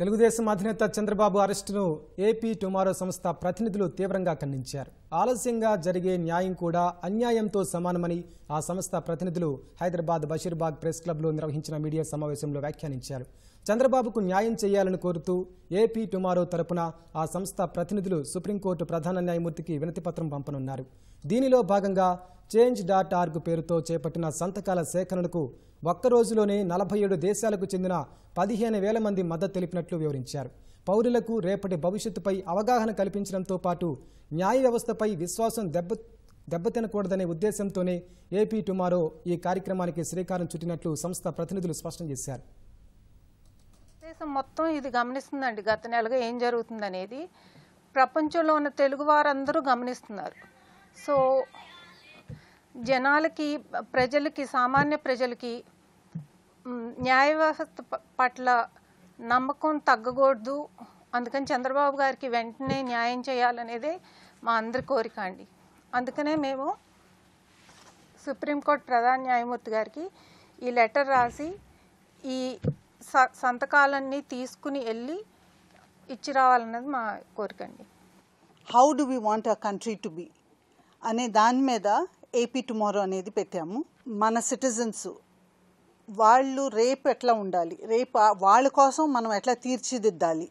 తెలుగుదేశం అధినేత చంద్రబాబు అరెస్టును AP tomorrow సంస్థ ప్రతినిధులు తీవ్రంగా ఖండించారు ఆలస్యంగా జరిగే న్యాయం కూడా అన్యాయంతో సమానమని ఆ సంస్థ ప్రతినిధులు హైదరాబాద్ బషీర్బాగ్ ప్రెస్ క్లబ్లో నిర్వహించిన మీడియా సమావేశంలో వ్యాఖ్యానించారు చంద్రబాబుకు న్యాయం చేయాలని కోరుతూ ఏపీ టుమారో తరపున ఆ సంస్థ ప్రతినిధులు సుప్రీంకోర్టు ప్రధాన న్యాయమూర్తికి వినతిపత్రం పంపనున్నారు దీనిలో భాగంగా చేంజ్ డాట్ ఆర్గ్ పేరుతో చేపట్టిన సంతకాల సేకరణకు ఒక్కరోజులోనే నలభై ఏడు దేశాలకు చెందిన పదిహేను వేల మంది మద్దతు తెలిపినట్లు వివరించారు పౌరులకు రేపటి భవిష్యత్తుపై అవగాహన కల్పించడంతో పాటు న్యాయ వ్యవస్థపై విశ్వాసం దెబ్బ దెబ్బతినకూడదనే ఉద్దేశంతోనే ఏపీ టుమారో ఈ కార్యక్రమానికి శ్రీకారం చుట్టినట్లు సంస్థ ప్రతినిధులు స్పష్టం చేశారు దేశం మొత్తం ఇది గమనిస్తుందండి గత నెలగా ఏం జరుగుతుందనేది ప్రపంచంలో ఉన్న తెలుగు వారందరూ గమనిస్తున్నారు సో జనాలకి ప్రజలకి సామాన్య ప్రజలకి న్యాయ వ్యవస్థ పట్ల నమ్మకం తగ్గకూడదు అందుకని చంద్రబాబు గారికి వెంటనే న్యాయం చేయాలనేదే మా అందరి కోరిక అండి అందుకనే మేము సుప్రీంకోర్టు ప్రధాన న్యాయమూర్తి గారికి ఈ లెటర్ రాసి ఈ సంతకాలన్నీ తీసుకుని వెళ్ళి ఇచ్చి రావాలన్నది మా కోరిక అండి how do we want a country to be అనే దాని మీద ఏపీ టుమారో అనేది పెట్టాము మన సిటిజన్స్ వాళ్ళు రేపు ఎట్లా ఉండాలి రేపు వాళ్ళ కోసం మనం ఎట్లా తీర్చిదిద్దాలి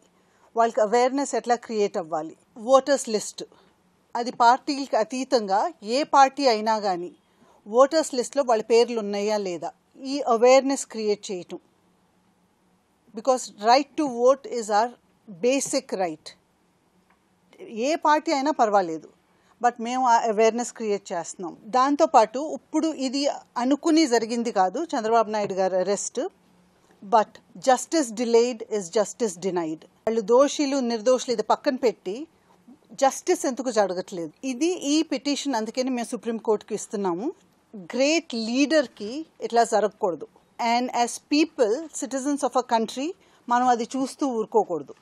వాళ్ళకి అవేర్నెస్ ఎట్లా క్రియేట్ అవ్వాలి ఓటర్స్ లిస్ట్ అది పార్టీలకి అతీతంగా ఏ పార్టీ అయినా కానీ ఓటర్స్ లిస్ట్లో వాళ్ళ పేర్లు ఉన్నాయా లేదా ఈ అవేర్నెస్ క్రియేట్ చేయటం because right to vote is our basic right ఏ పార్టీ అయినా పర్వాలేదు బట్ మేము ఆ అవేర్నెస్ క్రియేట్ చేస్తున్నాం దాంతోపాటు ఇప్పుడు ఇది అనుకుని జరిగింది కాదు చంద్రబాబు నాయుడు గారు arrest but justice delayed is justice denied వాళ్ళు దోషులు నిర్దోషులు ఇది పక్కన పెట్టి జస్టిస్ ఎందుకు జరగట్లేదు ఇది ఈ పిటిషన్ అందుకని మేము సుప్రీంకోర్టుకి ఇస్తున్నాము గ్రేట్ లీడర్కి ఇట్లా జరగకూడదు and as people citizens of a country మనం అది చూస్తూ ఊరుకోకూడదు